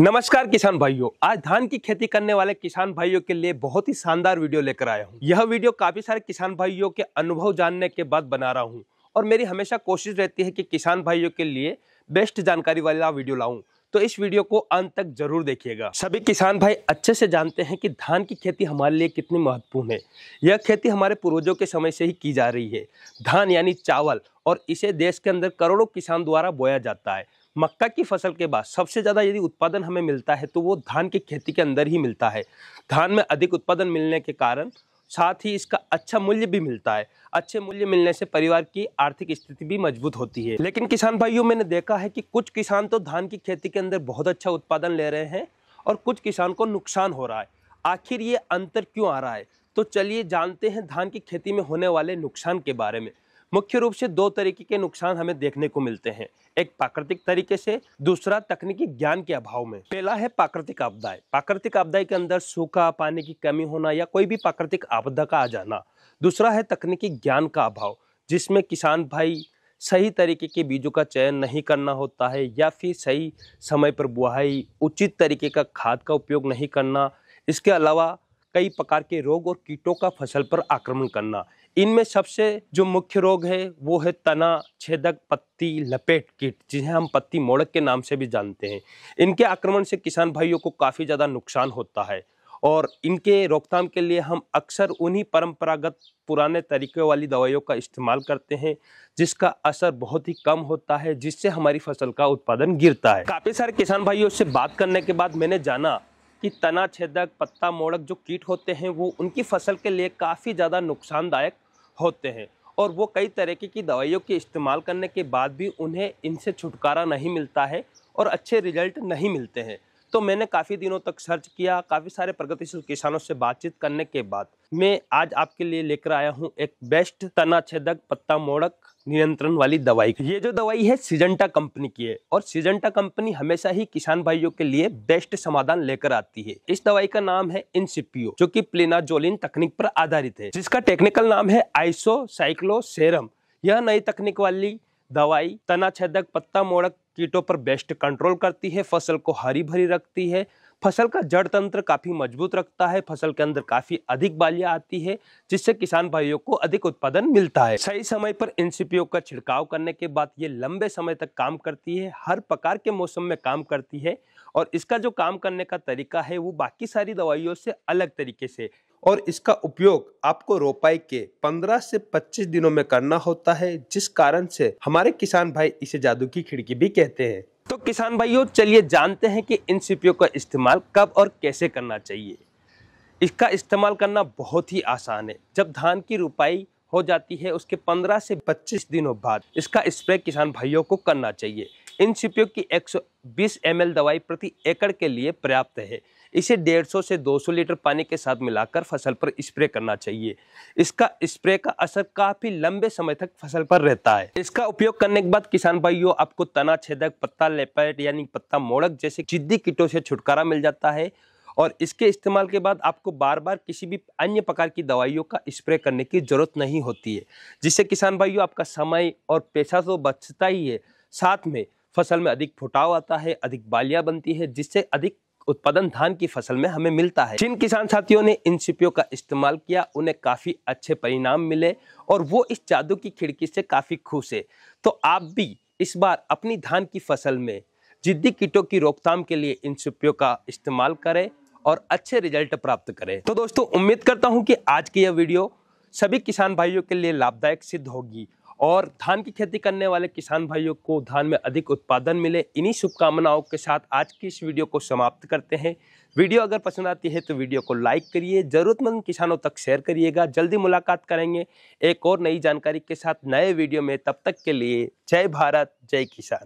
नमस्कार किसान भाइयों आज धान की खेती करने वाले किसान भाइयों के लिए बहुत ही शानदार वीडियो लेकर आया हूँ यह वीडियो काफी सारे किसान भाइयों के अनुभव जानने के बाद बना रहा हूँ और मेरी हमेशा कोशिश रहती है कि किसान भाइयों के लिए बेस्ट जानकारी वाला वीडियो लाऊं तो इस वीडियो को अंत तक जरूर देखिएगा सभी किसान भाई अच्छे से जानते हैं कि धान की खेती हमारे लिए कितनी महत्वपूर्ण है यह खेती हमारे पूर्वजों के समय से ही की जा रही है धान यानी चावल और इसे देश के अंदर करोड़ों किसान द्वारा बोया जाता है मक्का की फसल के बाद सबसे ज़्यादा यदि उत्पादन हमें मिलता है तो वो धान की खेती के अंदर ही मिलता है धान में अधिक उत्पादन मिलने के कारण साथ ही इसका अच्छा मूल्य भी मिलता है अच्छे मूल्य मिलने से परिवार की आर्थिक स्थिति भी मजबूत होती है लेकिन किसान भाइयों मैंने देखा है कि कुछ किसान तो धान की खेती के अंदर बहुत अच्छा उत्पादन ले रहे हैं और कुछ किसान को नुकसान हो रहा है आखिर ये अंतर क्यों आ रहा है तो चलिए जानते हैं धान की खेती में होने वाले नुकसान के बारे में मुख्य रूप से दो तरीके के नुकसान हमें देखने को मिलते हैं एक प्राकृतिक तरीके से दूसरा तकनीकी ज्ञान के अभाव में पहला है प्राकृतिक आपदाएं प्राकृतिक आपदाएं के अंदर सूखा पानी की कमी होना या कोई भी प्राकृतिक आपदा का आ जाना दूसरा है तकनीकी ज्ञान का अभाव जिसमें किसान भाई सही तरीके के बीजों का चयन नहीं करना होता है या फिर सही समय पर बुआई उचित तरीके का खाद का उपयोग नहीं करना इसके अलावा कई प्रकार के रोग और कीटों का फसल पर आक्रमण करना इनमें सबसे जो मुख्य रोग है वो है तना छेदक पत्ती लपेट कीट जिन्हें हम पत्ती मोड़क के नाम से भी जानते हैं इनके आक्रमण से किसान भाइयों को काफ़ी ज़्यादा नुकसान होता है और इनके रोकथाम के लिए हम अक्सर उन्हीं परंपरागत पुराने तरीक़े वाली दवाइयों का इस्तेमाल करते हैं जिसका असर बहुत ही कम होता है जिससे हमारी फसल का उत्पादन गिरता है काफ़ी सारे किसान भाइयों से बात करने के बाद मैंने जाना कि तना छेदक पत्ता मोड़क जो कीट होते हैं वो उनकी फसल के लिए काफ़ी ज़्यादा नुकसानदायक होते हैं और वो कई तरीके की दवाइयों के इस्तेमाल करने के बाद भी उन्हें इनसे छुटकारा नहीं मिलता है और अच्छे रिजल्ट नहीं मिलते हैं तो मैंने काफ़ी दिनों तक सर्च किया काफ़ी सारे प्रगतिशील किसानों से बातचीत करने के बाद मैं आज आपके लिए लेकर आया हूँ एक बेस्ट तना छेदक पत्ता मोड़क नियंत्रण वाली दवाई ये जो दवाई है सिजेंटा कंपनी की है और सिजेंटा कंपनी हमेशा ही किसान भाइयों के लिए बेस्ट समाधान लेकर आती है इस दवाई का नाम है इनसिपियो जो कि प्लेनाजोलिन तकनीक पर आधारित है जिसका टेक्निकल नाम है आइसो साइक्लो सेरम यह नई तकनीक वाली दवाई तना छेदक पत्ता मोड़क कीटों पर बेस्ट कंट्रोल करती है फसल को हरी भरी रखती है फसल का जड़ तंत्र काफ़ी मजबूत रखता है फसल के अंदर काफ़ी अधिक बालियाँ आती है जिससे किसान भाइयों को अधिक उत्पादन मिलता है सही समय पर इन का छिड़काव करने के बाद ये लंबे समय तक काम करती है हर प्रकार के मौसम में काम करती है और इसका जो काम करने का तरीका है वो बाकी सारी दवाइयों से अलग तरीके से और इसका उपयोग आपको रोपाई के 15 से 25 दिनों में करना होता है जिस कारण से हमारे किसान भाई इसे जादू की खिड़की भी कहते हैं तो किसान भाइयों चलिए जानते हैं कि इन सीपीओ का इस्तेमाल कब और कैसे करना चाहिए इसका इस्तेमाल करना बहुत ही आसान है जब धान की रोपाई हो जाती है उसके 15 से 25 दिनों बाद इसका स्प्रे किसान भाइयों को करना चाहिए इन सीपीओ की 120 ml दवाई प्रति एकड़ के लिए पर्याप्त है इसे 150 से 200 लीटर पानी के साथ मिलाकर फसल पर स्प्रे करना चाहिए इसका स्प्रे का असर काफ़ी लंबे समय तक फसल पर रहता है इसका उपयोग करने के बाद किसान भाइयों आपको तना छेदक पत्ता लेपेट यानी पत्ता मोड़क जैसे जिद्दी कीटों से छुटकारा मिल जाता है और इसके इस्तेमाल के बाद आपको बार बार किसी भी अन्य प्रकार की दवाइयों का स्प्रे करने की ज़रूरत नहीं होती है जिससे किसान भाइयों आपका समय और पैसा तो बचता ही है साथ में फसल में अधिक फुटाव आता है अधिक बालियां बनती है जिससे अधिक उत्पादन धान की फसल में हमें मिलता है जिन किसान साथियों ने इन सिपियों का इस्तेमाल किया उन्हें काफी अच्छे परिणाम मिले और वो इस जादू की खिड़की से काफी खुश है तो आप भी इस बार अपनी धान की फसल में जिद्दी कीटों की रोकथाम के लिए इन सिपियों का इस्तेमाल करें और अच्छे रिजल्ट प्राप्त करें तो दोस्तों उम्मीद करता हूँ कि आज की यह वीडियो सभी किसान भाइयों के लिए लाभदायक सिद्ध होगी और धान की खेती करने वाले किसान भाइयों को धान में अधिक उत्पादन मिले इन्हीं शुभकामनाओं के साथ आज की इस वीडियो को समाप्त करते हैं वीडियो अगर पसंद आती है तो वीडियो को लाइक करिए ज़रूरतमंद किसानों तक शेयर करिएगा जल्दी मुलाकात करेंगे एक और नई जानकारी के साथ नए वीडियो में तब तक के लिए जय भारत जय किसान